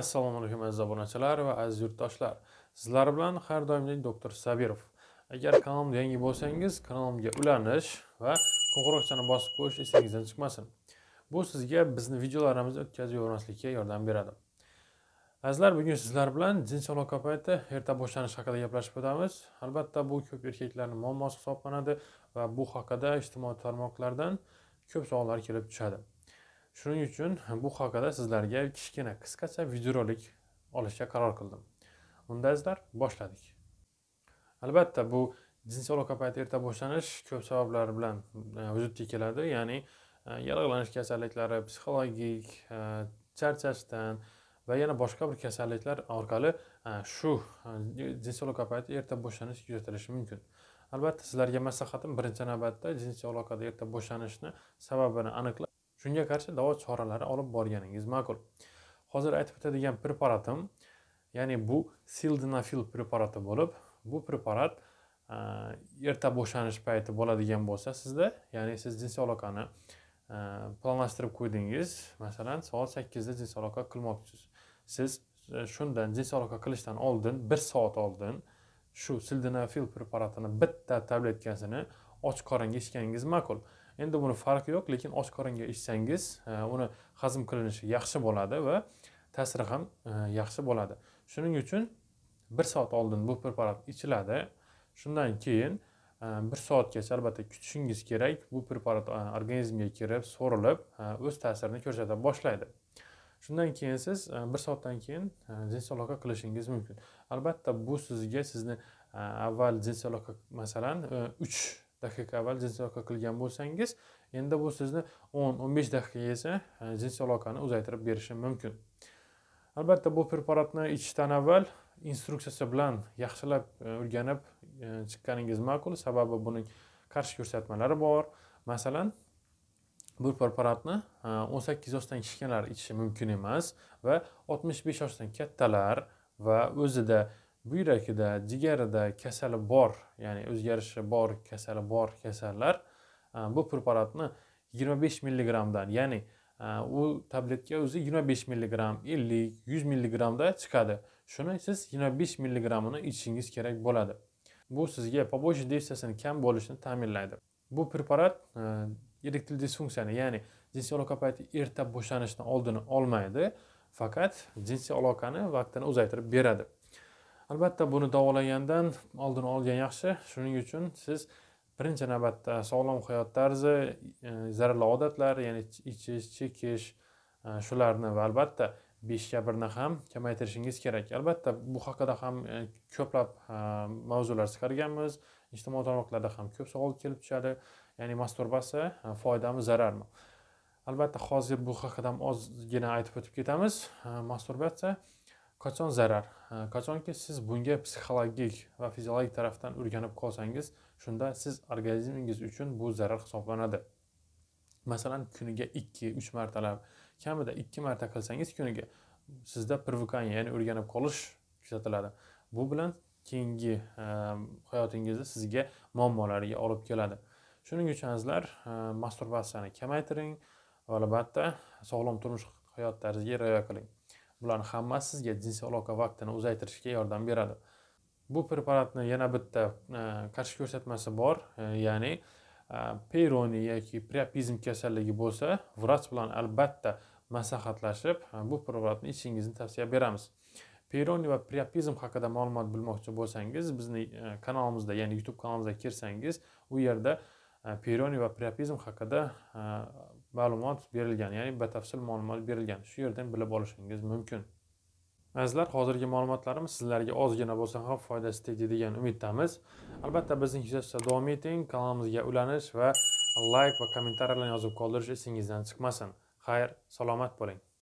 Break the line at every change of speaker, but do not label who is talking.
assalomu alaykum aziz obunachilar va aziz yurtdoshlar sizlar bilan har doimdek doktor sabirov agar kanalimga yangi bo'lsangiz kanalimga ulanish va qo'ng'iroqchani bosib qo'yish esingizdan chiqmasin bu sizga bizni videolarimizni o'tkazib yubormaslikka yordam beradi azizlar bugun sizlar bilan aloqa ko'payti erta boshlanishi haqida gaplashib o'tamiz albatta bu ko'p erkaklarni muammosi hisoblanadi va bu haqida ijtimoiy tarmoqlardan ko'p savollar kelib tushadi shuning uchun bu haqida sizlarga kichkina qisqacha videorolik olishga qaror qildim unda sizlar boshladik albatta bu jinsiy aloqa payti erta boshlanish ko'p sabablar bilan e, vujudga keladi ya'ni e, yallig'lanish kasalliklari psixologik e, charchashdan va yana boshqa bir kasalliklar orqali shu jinsiy aloqa payti erta boshlanish kuzatilishi mumkin albatta sizlarga maslahatim birinchi navbatda jinsiy aloqada erta boshlanishni sababini aniqlab shunga qarshi davo choralari olib borganingiz ma'qul hozir aytib o'tadigan preparatim ya'ni bu sildinafil preparati bo'lib bu preparat e, erta bo'shanish payti bo'ladigan bo'lsa sizda ya'ni siz jinsiy aloqani e, planlashtirib qo'ydingiz masalan soat sakkizda jinsiy aloqa qilmoqchisiz siz e, shundan jinsiy aloqa qilishdan oldin bir soat oldin shu sildenafil preparatini bitta tabletkasini och qoringa ichganingiz ma'qul endi buni farqi yo'q lekin och ichsangiz e, uni hazm qilinishi yaxshi bo'ladi va ta'siri ham e, yaxshi bo'ladi shuning uchun bir soat oldin bu preparat ichiladi shundan keyin e, bir soatgacha albatta kutishingiz kerak bu preparat organizmga kirib so'rilib o'z ta'sirini ko'rsata boshlaydi shundan keyin siz bir soatdan keyin jinsiy aloqa qilishingiz mumkin albatta bu sizga sizni avval jinsiy aloqa masalan uch daqiqa avval jinsiy aloqa qilgan bo'lsangiz endi bu sizni o'n o'n besh daqiqagacha e, jinsiy aloqani uzaytirib berishi mumkin albatta bu preparatni ichishdan avval instruksiyasi bilan yaxshilab e, o'rganib e, chiqqaningiz ma'qul sababi buning qarshi ko'rsatmalari bor masalan bu preparatni o'n sakkiz yoshdan kichkinalar ichishi mumkin emas va oltmish besh yoshdan kattalar va o'zida buyrakida jigarida kasali bor ya'ni o'zgarishi bor kasali bor kasallar e, bu preparatni yigirma besh milligrammdan ya'ni e, u tabletka o'zi yigirma besh 50 ellik yuz milligrammda chiqadi shuni siz yigirma besh milligrammini ichishingiz kerak bo'ladi bu sizga побочный действиясini kam bo'lishini ta'minlaydi bu preparat e, erektil disfunksiyani ya'ni jinsiy aloqa payti erta boshlanishni oldini olmaydi faqat jinsiy aloqani vaqtini uzaytirib beradi albatta buni davolagandan oldini olgan yaxshi shuning uchun siz birinchi navbatda sog'lom hayot tarzi e, zararli odatlar ya'ni ichish chekish e, shularni va albatta beshga birni ham kamaytirishingiz kerak albatta bu haqida ham e, ko'plab mavzular chiqarganmiz ijtimoiy tarmoqlarda ham ko'p savol kelib tushadi ya'ni masturbatsiya foydami zararmi albatta hozir bu haqida ham ozgina aytib o'tib ketamiz masturbatsiya qachon zarar qachonki siz bunga psixologik va fiziologik tarafdan o'rganib qolsangiz shunda siz organizmingiz uchun bu zarar hisoblanadi masalan kuniga ikki uch martalab kamida ikki marta qilsangiz kuniga sizda привыкание ya'ni o'rganib qolish kuzatiladi bu bilan keyingi hayotingizda sizga muammolarga olib keladi shuning uchun azizlar masturbatsiyani kamaytiring va albatta sog'lom turmush hayot tarziga rioya qiling bularni hammasi sizga jinsiy aloqa vaqtini uzaytirishga yordam beradi bu preparatni yana bitta e, qarshi ko'rsatmasi bor e, ya'ni e, peyroni yoki priapizm kasalligi bo'lsa vrach bilan albatta maslahatlashib bu preparatni ichishingizni tavsiya beramiz peyroni va priapizm haqida ma'lumot bilmoqchi bo'lsangiz bizni kanalimizda ya'ni youtube kanalimizga kirsangiz u yerda peyroni va priapizm haqida ma'lumot berilgan ya'ni batafsil ma'lumot berilgan shu yerdan bilib olishingiz mumkin azizlar hozirgi ma'lumotlarimiz sizlarga ozgina bo'lsa ham foydasi tegdi degan umiddamiz albatta bizning kuzatishda davom eting kanalimizga ulanish va layk va kommentariyalarni yozib qoldirish esingizdan chiqmasin xayr salomat bo'ling